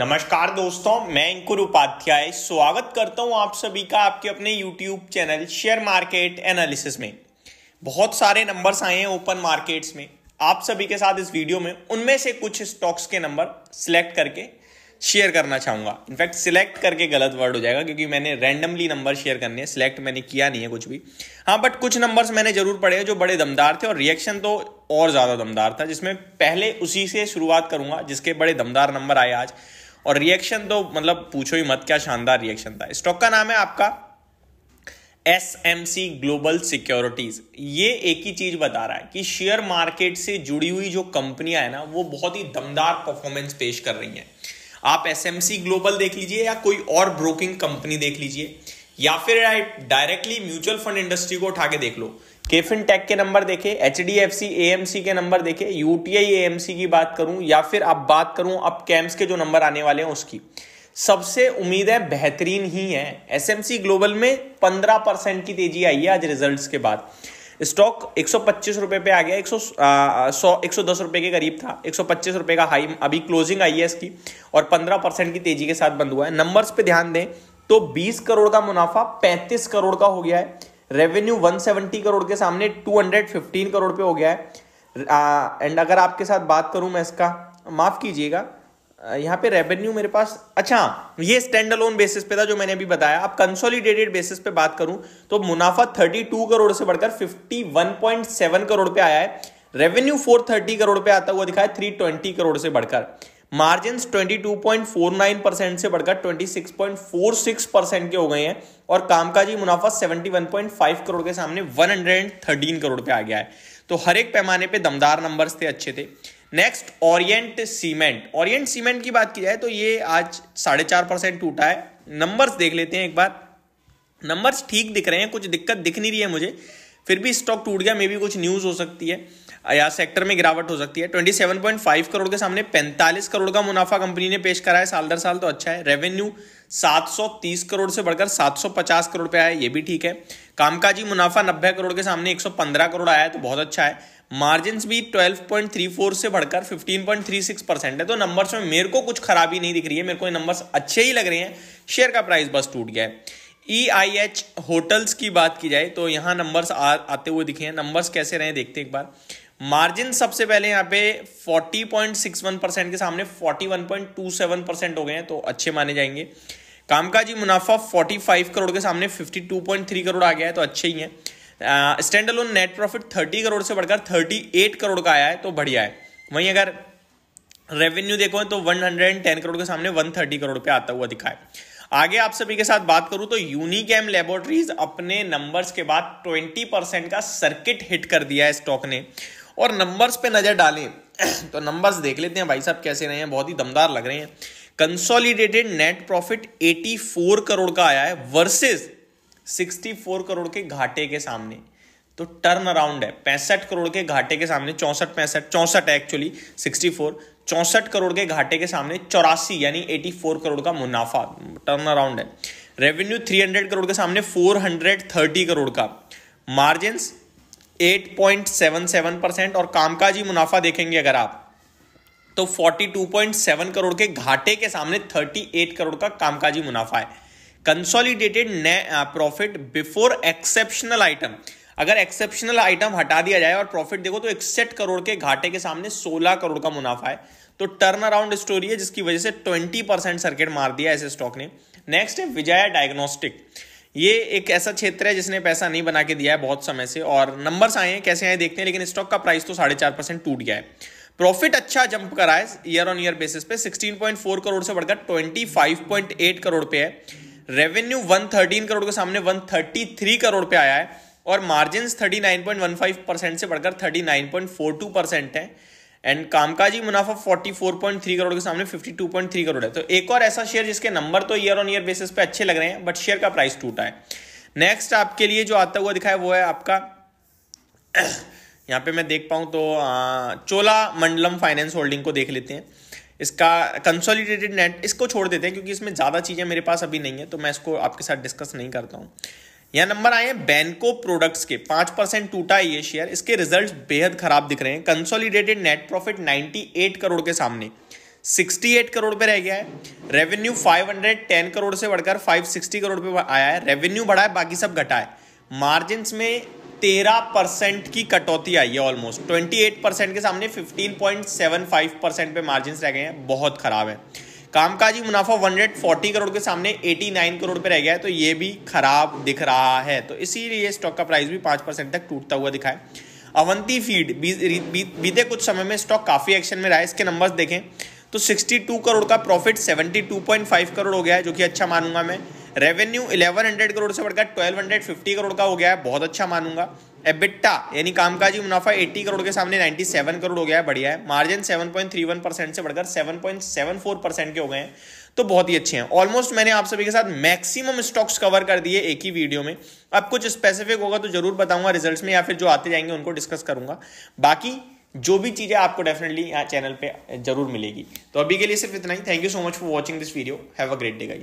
नमस्कार दोस्तों मैं अंकुर उपाध्याय स्वागत करता हूं आप सभी का आपके अपने YouTube channel share market analysis में बहुत सारे नंबर्स आए हैं ओपन मार्केट्स में आप सभी के साथ इस वीडियो में उनमें से कुछ स्टॉक्स के नंबर सिलेक्ट करके शेयर करना चाहूंगा इनफैक्ट सिलेक्ट करके गलत वर्ड हो जाएगा क्योंकि मैंने रैंडमली नंबर शेयर करने हैं सिलेक्ट मैंने किया नहीं है कुछ भी हाँ बट कुछ नंबर्स मैंने जरूर पढ़े जो बड़े दमदार थे और रिएक्शन तो और ज़्यादा दमदार था जिसमें पहले उसी से शुरुआत करूंगा जिसके बड़े दमदार नंबर आए आज और रिएक्शन तो मतलब पूछो ही मत क्या शानदार रिएक्शन था स्टॉक का नाम है आपका S M C global securities ये एक ही चीज बता रहा है कि शेयर मार्केट से जुड़ी हुई जो कंपनियां है ना वो बहुत ही दमदार परफॉर्मेंस पेश कर रही हैं आप एस एम सी ग्लोबल देख लीजिए या कोई और ब्रोकिंग कंपनी देख लीजिए या फिर डायरेक्टली म्यूचुअल फंड इंडस्ट्री को उठा के देख लो केफिन टेक के नंबर देखे H D F C A M C के नंबर देखे यूटीआई ए एम सी की बात करूं या फिर अब बात करूं अब कैम्स के जो नंबर आने वाले हैं उसकी सबसे उम्मीद है बेहतरीन ही है एस एम सी ग्लोबल में पंद्रह परसेंट की तेजी आई है आज रिजल्ट के बाद स्टॉक एक सौ पच्चीस रुपए पे आ गया एक सौ एक सौ दस रुपए के करीब था एक सौ पच्चीस रुपए का हाई अभी क्लोजिंग आई है इसकी और पंद्रह परसेंट की तेजी के साथ बंद हुआ है नंबर्स पे ध्यान दें तो बीस करोड़ का मुनाफा पैंतीस करोड़ का हो गया है रेवेन्यू 170 करोड़ के सामने 215 करोड़ पे हो गया है एंड अगर आपके साथ बात करूं मैं इसका माफ़ कीजिएगा यहाँ पे रेवेन्यू मेरे पास अच्छा ये स्टैंड अलोन बेसिस पे था जो मैंने अभी बताया अब कंसोलिडेटेड बेसिस पे बात करूं तो मुनाफा 32 करोड़ से बढ़कर 51.7 करोड़ पे आया है रेवेन्यू 430 करोड़ पे आता हुआ दिखाया थ्री 320 करोड़ से बढ़कर मार्जिन 22.49 परसेंट से बढ़कर 26.46 परसेंट के हो गए हैं और कामकाजी मुनाफा 71.5 करोड़ के सामने 113 करोड़ पे आ गया है तो हर एक पैमाने पे दमदार नंबर्स थे अच्छे थे नेक्स्ट ओरिएंट सीमेंट ओरिएंट सीमेंट की बात की जाए तो ये आज साढ़े चार परसेंट टूटा है नंबर्स देख लेते हैं एक बार नंबर्स ठीक दिख रहे हैं कुछ दिक्कत दिख नहीं रही है मुझे फिर भी स्टॉक टूट गया मे भी कुछ न्यूज़ हो सकती है या सेक्टर में गिरावट हो सकती है 27.5 करोड़ के सामने 45 करोड़ का मुनाफा कंपनी ने पेश करा है साल दर साल तो अच्छा है रेवेन्यू 730 करोड़ से बढ़कर 750 करोड़ पे आया ये भी ठीक है कामकाजी मुनाफा 90 करोड़ के सामने 115 करोड़ आया है तो बहुत अच्छा है मार्जिन भी 12.34 से बढ़कर 15.36 परसेंट है तो नंबर्स में मेरे को कुछ खराबी नहीं दिख रही है मेरे को ये नंबर्स अच्छे ही लग रहे हैं शेयर का प्राइस बस टूट गया है ई आई एच होटल्स की बात की जाए तो यहाँ नंबर्स आ, आते हुए दिखे हैं नंबर्स कैसे रहे देखते हैं एक बार मार्जिन सबसे पहले यहाँ पे 40.61 परसेंट के सामने 41.27 परसेंट हो गए हैं तो अच्छे माने जाएंगे कामकाजी मुनाफा 45 करोड़ के सामने 52.3 करोड़ आ गया है तो अच्छे ही है standalone net profit 30 crore से बढ़कर 38 करोड़ का आया है तो बढ़िया है वहीं अगर रेवेन्यू देखो तो 110 करोड़ के सामने 130 करोड़ पे आता हुआ दिखा है आगे आप सभी के साथ बात करूं तो यूनिकेम लेबोरेटरीज अपने नंबर्स के बाद 20 परसेंट का सर्किट हिट कर दिया है स्टॉक ने और नंबर्स पे नजर डालें तो नंबर्स देख लेते हैं भाई साहब कैसे रहे हैं बहुत ही दमदार लग रहे हैं कंसोलिडेटेड नेट प्रॉफिट 84 करोड़ का आया है वर्सेस 64 करोड़ के घाटे के सामने तो टर्न अराउंड है पैंसठ करोड़ के घाटे के सामने चौंसठ पैंसठ चौंसठ एक्चुअली सिक्सटी फोर चौंसठ करोड़ के घाटे के सामने चौरासी यानी एटी फोर करोड़ का मुनाफा टर्न अराउंड है रेवेन्यू थ्री हंड्रेड करोड़ के सामने फोर हंड्रेड थर्टी करोड़ का margin eight point seven seven percent और कामकाजी मुनाफा देखेंगे अगर आप तो forty two point seven crore के घाटे के सामने थर्टी एट करोड़ का कामकाजी मुनाफा है consolidated profit before exceptional item अगर एक्सेप्शनल आइटम हटा दिया जाए और प्रॉफिट देखो तो इकसठ करोड़ के घाटे के सामने 16 करोड़ का मुनाफा है तो टर्न अराउंड स्टोरी है जिसकी वजह से 20 परसेंट सर्किट मार दिया ऐसे स्टॉक ने नेक्स्ट है विजया डायग्नोस्टिक ये एक ऐसा क्षेत्र है जिसने पैसा नहीं बना के दिया है बहुत समय से और नंबर्स आए हैं कैसे आए देखते हैं लेकिन स्टॉक का प्राइस तो साढ़े चार परसेंट टूट गया है प्रॉफिट अच्छा जंप करा है ईयर ऑन ईयर बेसिस पे 16.4 करोड़ से बढ़कर 25.8 करोड़ पे है रेवेन्यू 113 करोड़ के सामने 133 करोड़ पे आया है और मार्जिन 39.15 परसेंट से बढ़कर 39.42 परसेंट है एंड कामकाजी मुनाफा 44.3 करोड़ के सामने 52.3 करोड़ है तो एक और ऐसा शेयर जिसके नंबर तो ईयर ऑन ईयर बेसिस पे अच्छे लग रहे हैं बट शेयर का प्राइस टूटा है नेक्स्ट आपके लिए जो आता हुआ दिखाया वो है आपका यहाँ पे मैं देख पाऊँ तो चोला मंडलम फाइनेंस होल्डिंग को देख लेते हैं इसका कंसोलिडेटेड नेट इसको छोड़ देते हैं क्योंकि इसमें ज़्यादा चीज़ें मेरे पास अभी नहीं है तो मैं इसको आपके साथ डिस्कस नहीं करता हूँ या नंबर आए हैं बैनको प्रोडक्ट्स के पांच परसेंट टूटा है ये शेयर इसके रिजल्ट बेहद खराब दिख रहे हैं कंसोलिडेटेड नेट प्रॉफिट 98 करोड़ के सामने 68 करोड़ पे रह गया है रेवेन्यू 510 करोड़ से बढ़कर 560 करोड़ पे आया है रेवेन्यू बढ़ा है बाकी सब घटा है मार्जिन में तेरह परसेंट की कटौती आई है ऑलमोस्ट ट्वेंटी एट परसेंट के सामने fifteen point seven five percent पे मार्जिन रह गए हैं बहुत खराब है कामकाजी मुनाफा 140 करोड़ के सामने 89 करोड़ पे रह गया है तो ये भी खराब दिख रहा है तो इसीलिए स्टॉक का प्राइस भी 5 परसेंट तक टूटता हुआ दिखा है अवंती फीड बीते कुछ समय में स्टॉक काफ़ी एक्शन में रहा है इसके नंबर्स देखें तो 62 करोड़ का प्रॉफिट 72.5 करोड़ हो गया है जो कि अच्छा मानूंगा मैं रेवेन्यू 1100 करोड़ से बढ़कर 1250 करोड़ का हो गया है बहुत अच्छा मानूंगा एबिट्टा यानी कामकाजी मुनाफा 80 करोड़ के सामने 97 करोड़ हो गया है बढ़िया है मार्जिन 7.31 परसेंट से बढ़कर 7.74 परसेंट के हो गए हैं तो बहुत ही अच्छे हैं ऑलमोस्ट मैंने आप सभी के साथ मैक्सिमम स्टॉक्स कवर कर दिए एक ही वीडियो में अब कुछ स्पेसिफिक होगा तो जरूर बताऊंगा रिजल्ट में या फिर जो आते जाएंगे उनको डिस्कस करूंगा बाकी जो भी चीज़ें आपको डेफिनेटली यहाँ चैनल पर जरूर मिलेगी तो अभी के लिए सिर्फ इतना ही thank you so much for watching this video have a great day